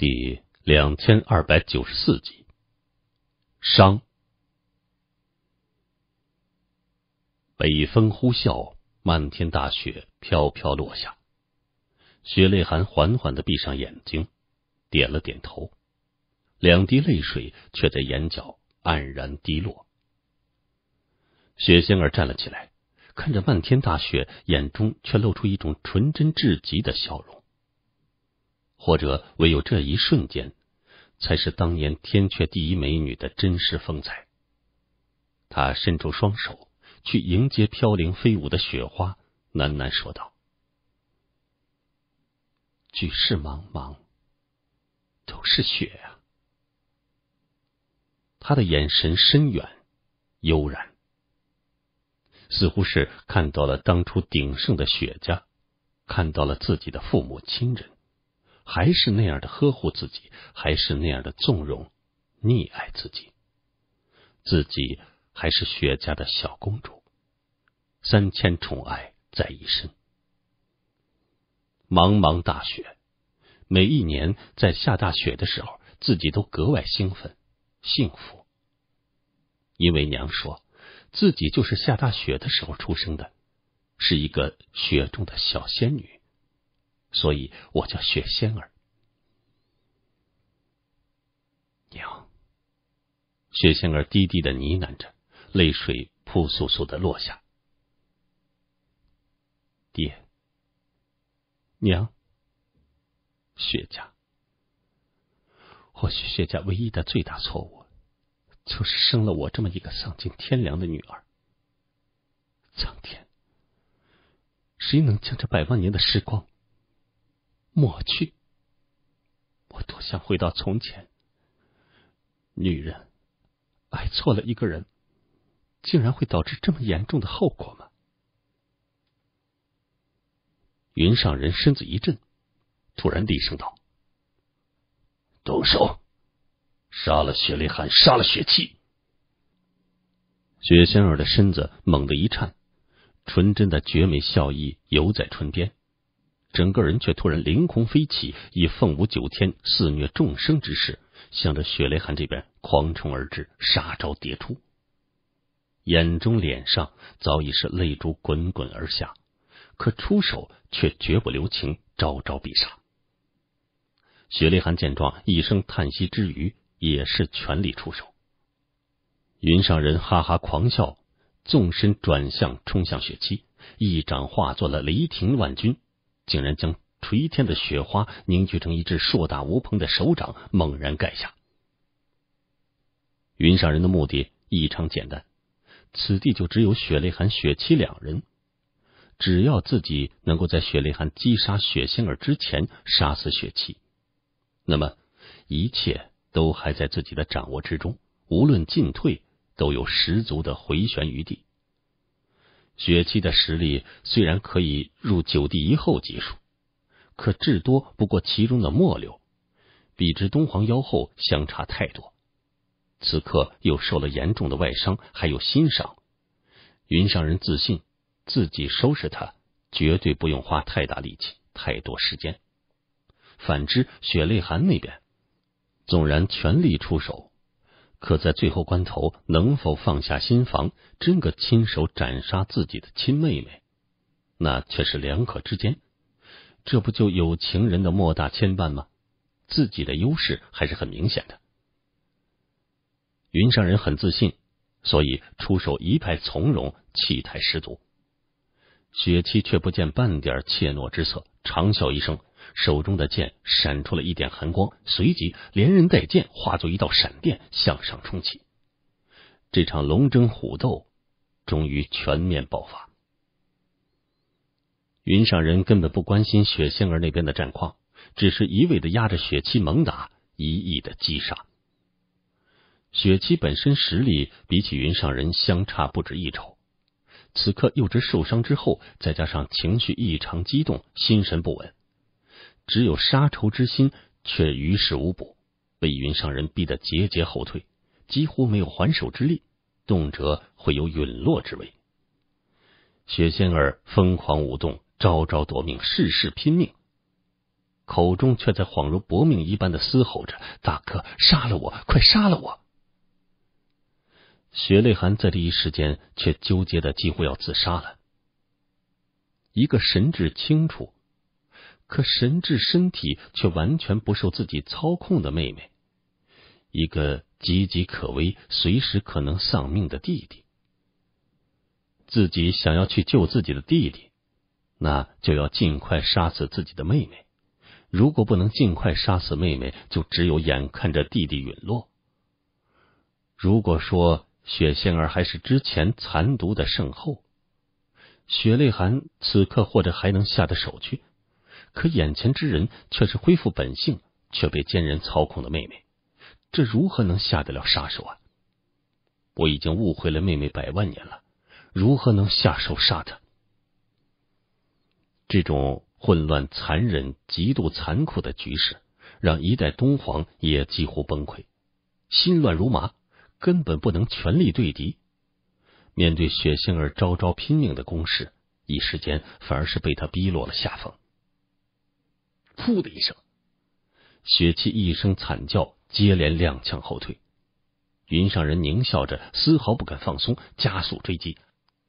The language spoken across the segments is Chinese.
第两千二百九十四集，伤。北风呼啸，漫天大雪飘飘落下。雪泪寒缓缓的闭上眼睛，点了点头，两滴泪水却在眼角黯然滴落。雪仙儿站了起来，看着漫天大雪，眼中却露出一种纯真至极的笑容。或者唯有这一瞬间，才是当年天阙第一美女的真实风采。他伸出双手去迎接飘零飞舞的雪花，喃喃说道：“举世茫茫，都是雪啊。”他的眼神深远悠然，似乎是看到了当初鼎盛的雪家，看到了自己的父母亲人。还是那样的呵护自己，还是那样的纵容溺爱自己，自己还是雪家的小公主，三千宠爱在一身。茫茫大雪，每一年在下大雪的时候，自己都格外兴奋、幸福，因为娘说自己就是下大雪的时候出生的，是一个雪中的小仙女。所以我叫雪仙儿，娘。雪仙儿低低的呢喃着，泪水扑簌簌的落下。爹，娘，雪家，或许雪家唯一的最大错误，就是生了我这么一个丧尽天良的女儿。苍天，谁能将这百万年的时光？抹去，我多想回到从前。女人爱错了一个人，竟然会导致这么严重的后果吗？云上人身子一震，突然低声道：“动手，杀了雪莉寒，杀了雪琪。”雪仙儿的身子猛地一颤，纯真的绝美笑意犹在唇边。整个人却突然凌空飞起，以凤舞九天、肆虐众生之势，向着雪雷寒这边狂冲而至，杀招迭出。眼中、脸上早已是泪珠滚滚而下，可出手却绝不留情，招招必杀。雪雷寒见状，一声叹息之余，也是全力出手。云上人哈哈狂笑，纵身转向，冲向雪七，一掌化作了雷霆万钧。竟然将垂天的雪花凝聚成一只硕大无朋的手掌，猛然盖下。云上人的目的异常简单，此地就只有雪泪寒、雪七两人，只要自己能够在雪泪寒击杀雪仙儿之前杀死雪七，那么一切都还在自己的掌握之中，无论进退都有十足的回旋余地。雪七的实力虽然可以入九地一后级数，可至多不过其中的末流，比之东皇妖后相差太多。此刻又受了严重的外伤，还有心伤。云上人自信自己收拾他，绝对不用花太大力气、太多时间。反之，雪泪寒那边，纵然全力出手。可在最后关头，能否放下心防，真个亲手斩杀自己的亲妹妹，那却是两可之间。这不就有情人的莫大牵绊吗？自己的优势还是很明显的。云上人很自信，所以出手一派从容，气态十足。雪七却不见半点怯懦之色，长笑一声。手中的剑闪出了一点寒光，随即连人带剑化作一道闪电向上冲起。这场龙争虎斗终于全面爆发。云上人根本不关心雪仙儿那边的战况，只是一味的压着雪妻猛打，一意的击杀。雪妻本身实力比起云上人相差不止一筹，此刻又知受伤之后，再加上情绪异常激动，心神不稳。只有杀仇之心，却于事无补，被云上人逼得节节后退，几乎没有还手之力，动辄会有陨落之危。雪仙儿疯狂舞动，招招夺命，事事拼命，口中却在恍如薄命一般的嘶吼着：“大哥，杀了我，快杀了我！”雪泪寒在这一时间却纠结的几乎要自杀了，一个神志清楚。可神智、身体却完全不受自己操控的妹妹，一个岌岌可危、随时可能丧命的弟弟。自己想要去救自己的弟弟，那就要尽快杀死自己的妹妹。如果不能尽快杀死妹妹，就只有眼看着弟弟陨落。如果说雪仙儿还是之前残毒的圣后，雪泪寒此刻或者还能下的手去。可眼前之人却是恢复本性却被奸人操控的妹妹，这如何能下得了杀手啊？我已经误会了妹妹百万年了，如何能下手杀她？这种混乱、残忍、极度残酷的局势，让一代东皇也几乎崩溃，心乱如麻，根本不能全力对敌。面对雪星儿招招拼命的攻势，一时间反而是被他逼落了下风。“噗”的一声，雪气一声惨叫，接连踉跄后退。云上人狞笑着，丝毫不敢放松，加速追击，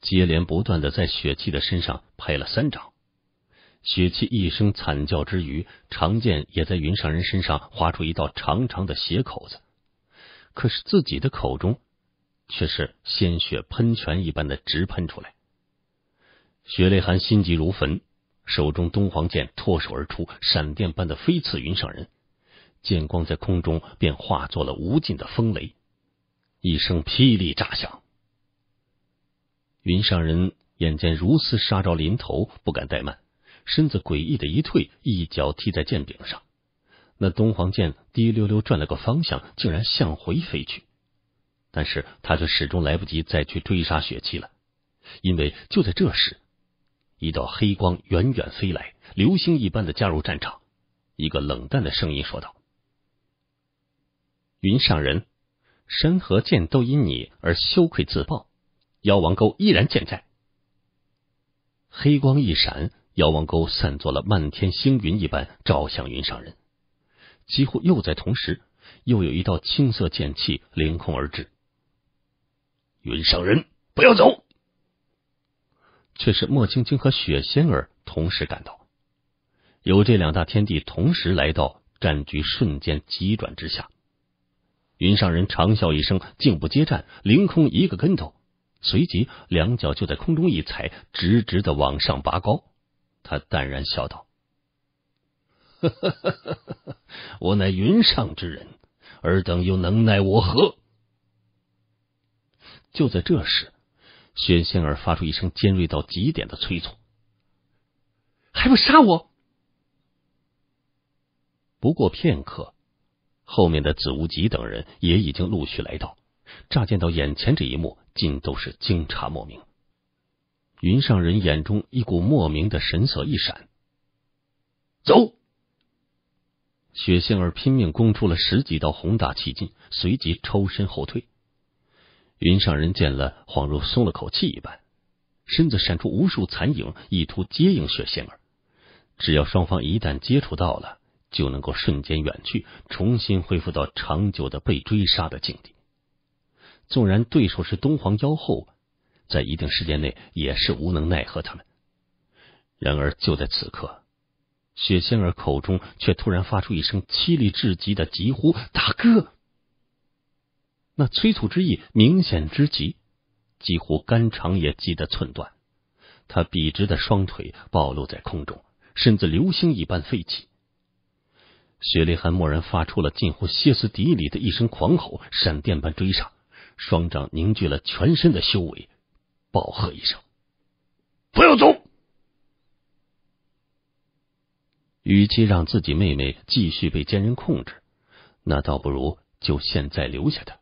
接连不断的在雪琪的身上拍了三掌。雪琪一声惨叫之余，长剑也在云上人身上划出一道长长的血口子。可是自己的口中却是鲜血喷泉一般的直喷出来。雪泪寒心急如焚。手中东皇剑脱手而出，闪电般的飞刺云上人，剑光在空中便化作了无尽的风雷，一声霹雳炸响。云上人眼见如此杀招临头，不敢怠慢，身子诡异的一退，一脚踢在剑柄上，那东皇剑滴溜溜转了个方向，竟然向回飞去，但是他却始终来不及再去追杀雪琪了，因为就在这时。一道黑光远远飞来，流星一般的加入战场。一个冷淡的声音说道：“云上人，神和剑都因你而羞愧自爆，妖王沟依然健在。”黑光一闪，妖王沟散作了漫天星云一般照向云上人。几乎又在同时，又有一道青色剑气凌空而至。“云上人，不要走！”却是莫青青和雪仙儿同时赶到，有这两大天地同时来到，战局瞬间急转直下。云上人长笑一声，竟不接战，凌空一个跟头，随即两脚就在空中一踩，直直的往上拔高。他淡然笑道：“我乃云上之人，尔等又能奈我何？”就在这时。雪仙儿发出一声尖锐到极点的催促：“还不杀我！”不过片刻，后面的子无极等人也已经陆续来到。乍见到眼前这一幕，尽都是惊诧莫名。云上人眼中一股莫名的神色一闪。走！雪仙儿拼命攻出了十几道宏大气劲，随即抽身后退。云上人见了，恍如松了口气一般，身子闪出无数残影，意图接应雪仙儿。只要双方一旦接触到了，就能够瞬间远去，重新恢复到长久的被追杀的境地。纵然对手是东皇妖后，在一定时间内也是无能奈何他们。然而就在此刻，雪仙儿口中却突然发出一声凄厉至极的急呼：“大哥！”那催促之意明显之极，几乎肝肠也急得寸断。他笔直的双腿暴露在空中，身子流星一般飞起。雪莉还蓦然发出了近乎歇斯底里的一声狂吼，闪电般追上，双掌凝聚了全身的修为，暴喝一声：“不要走！”与其让自己妹妹继续被奸人控制，那倒不如就现在留下她。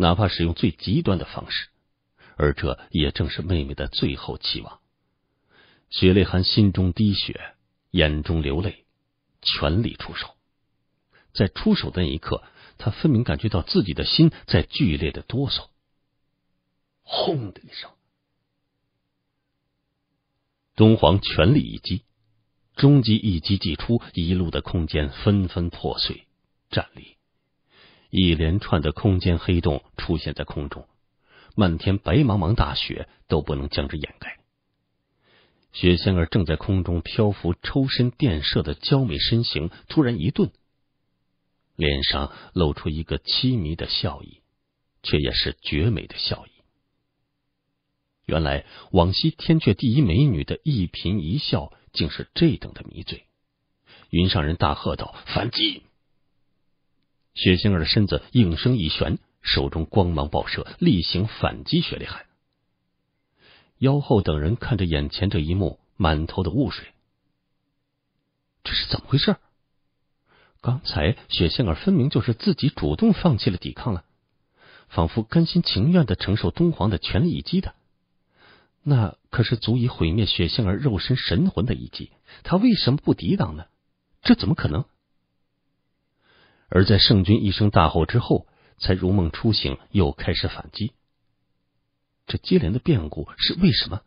哪怕使用最极端的方式，而这也正是妹妹的最后期望。雪泪寒心中滴血，眼中流泪，全力出手。在出手的那一刻，他分明感觉到自己的心在剧烈的哆嗦。轰的一声，东皇全力一击，终极一击即出，一路的空间纷纷破碎，站立。一连串的空间黑洞出现在空中，漫天白茫茫大雪都不能将之掩盖。雪仙儿正在空中漂浮，抽身电射的娇美身形突然一顿，脸上露出一个凄迷的笑意，却也是绝美的笑意。原来往昔天阙第一美女的一颦一笑，竟是这等的迷醉。云上人大喝道：“反击！”雪仙儿的身子应声一旋，手中光芒爆射，厉行反击雪厉寒。妖后等人看着眼前这一幕，满头的雾水。这是怎么回事？刚才雪仙儿分明就是自己主动放弃了抵抗了，仿佛甘心情愿的承受东皇的全力一击的。那可是足以毁灭雪仙儿肉身神魂的一击，他为什么不抵挡呢？这怎么可能？而在圣君一声大吼之后，才如梦初醒，又开始反击。这接连的变故是为什么？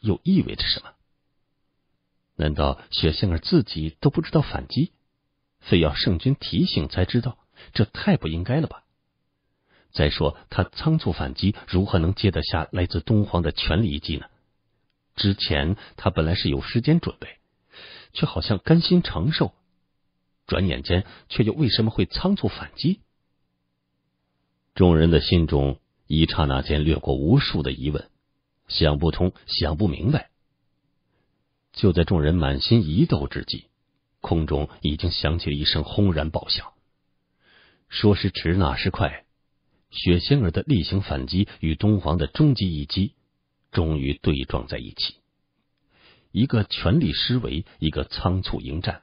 又意味着什么？难道雪杏儿自己都不知道反击，非要圣君提醒才知道？这太不应该了吧！再说他仓促反击，如何能接得下来自东皇的全力一击呢？之前他本来是有时间准备，却好像甘心承受。转眼间，却又为什么会仓促反击？众人的心中一刹那间掠过无数的疑问，想不通，想不明白。就在众人满心疑窦之际，空中已经响起了一声轰然爆响。说时迟，那时快，雪仙儿的例行反击与东皇的终极一击终于对撞在一起，一个全力施为，一个仓促迎战。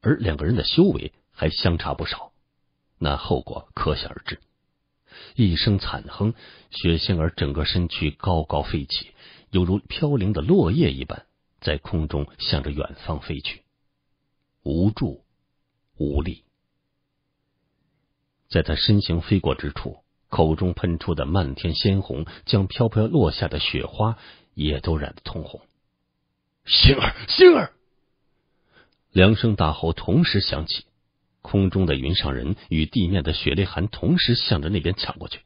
而两个人的修为还相差不少，那后果可想而知。一声惨哼，雪仙儿整个身躯高高飞起，犹如飘零的落叶一般，在空中向着远方飞去，无助、无力。在他身形飞过之处，口中喷出的漫天鲜红，将飘飘落下的雪花也都染得通红。星儿，星儿！两声大吼同时响起，空中的云上人与地面的雪泪寒同时向着那边抢过去。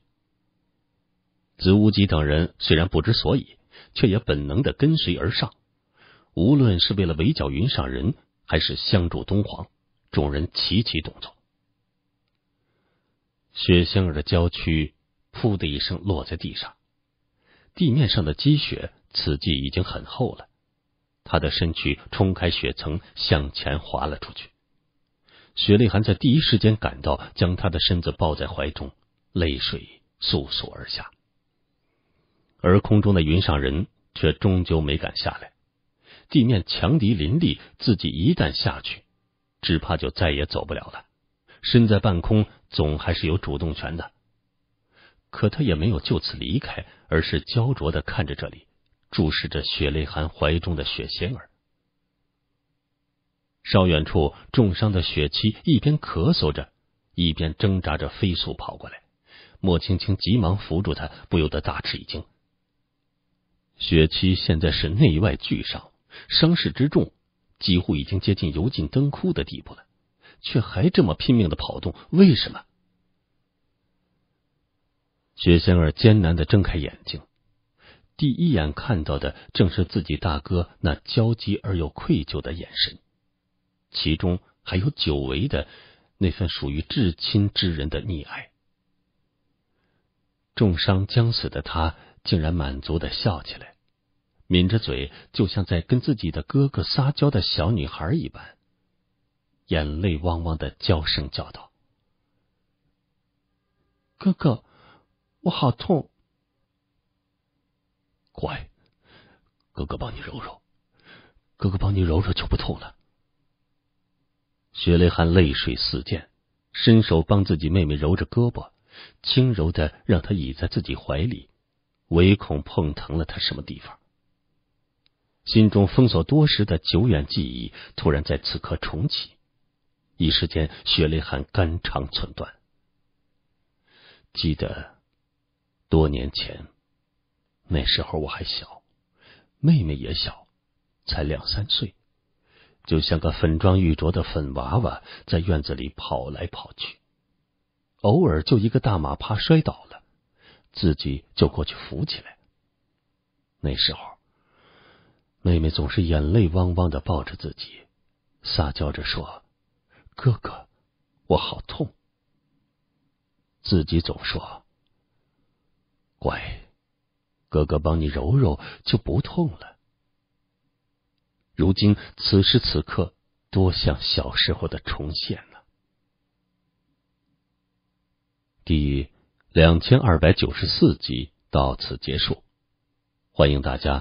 子无极等人虽然不知所以，却也本能的跟随而上。无论是为了围剿云上人，还是相助东皇，众人齐齐动作。雪仙儿的娇躯扑的一声落在地上，地面上的积雪此际已经很厚了。他的身躯冲开雪层，向前滑了出去。雪莉还在第一时间赶到，将他的身子抱在怀中，泪水簌簌而下。而空中的云上人却终究没敢下来，地面强敌林立，自己一旦下去，只怕就再也走不了了。身在半空，总还是有主动权的，可他也没有就此离开，而是焦灼的看着这里。注视着雪泪寒怀中的雪仙儿，稍远处重伤的雪妻一边咳嗽着，一边挣扎着飞速跑过来。莫青青急忙扶住他，不由得大吃一惊。雪妻现在是内外俱伤，伤势之重，几乎已经接近油尽灯枯的地步了，却还这么拼命的跑动，为什么？雪仙儿艰难的睁开眼睛。第一眼看到的，正是自己大哥那焦急而又愧疚的眼神，其中还有久违的那份属于至亲之人的溺爱。重伤将死的他，竟然满足的笑起来，抿着嘴，就像在跟自己的哥哥撒娇的小女孩一般，眼泪汪汪的娇声叫道：“哥哥，我好痛。”乖，哥哥帮你揉揉，哥哥帮你揉揉就不痛了。雪泪寒泪水四溅，伸手帮自己妹妹揉着胳膊，轻柔的让她倚在自己怀里，唯恐碰疼了她什么地方。心中封锁多时的久远记忆，突然在此刻重启，一时间雪泪寒肝肠寸断。记得多年前。那时候我还小，妹妹也小，才两三岁，就像个粉妆玉琢的粉娃娃，在院子里跑来跑去，偶尔就一个大马趴摔倒了，自己就过去扶起来。那时候，妹妹总是眼泪汪汪的抱着自己，撒娇着说：“哥哥，我好痛。”自己总说：“乖。”哥哥帮你揉揉就不痛了。如今此时此刻，多像小时候的重现呢。第两千二百九十四集到此结束，欢迎大家。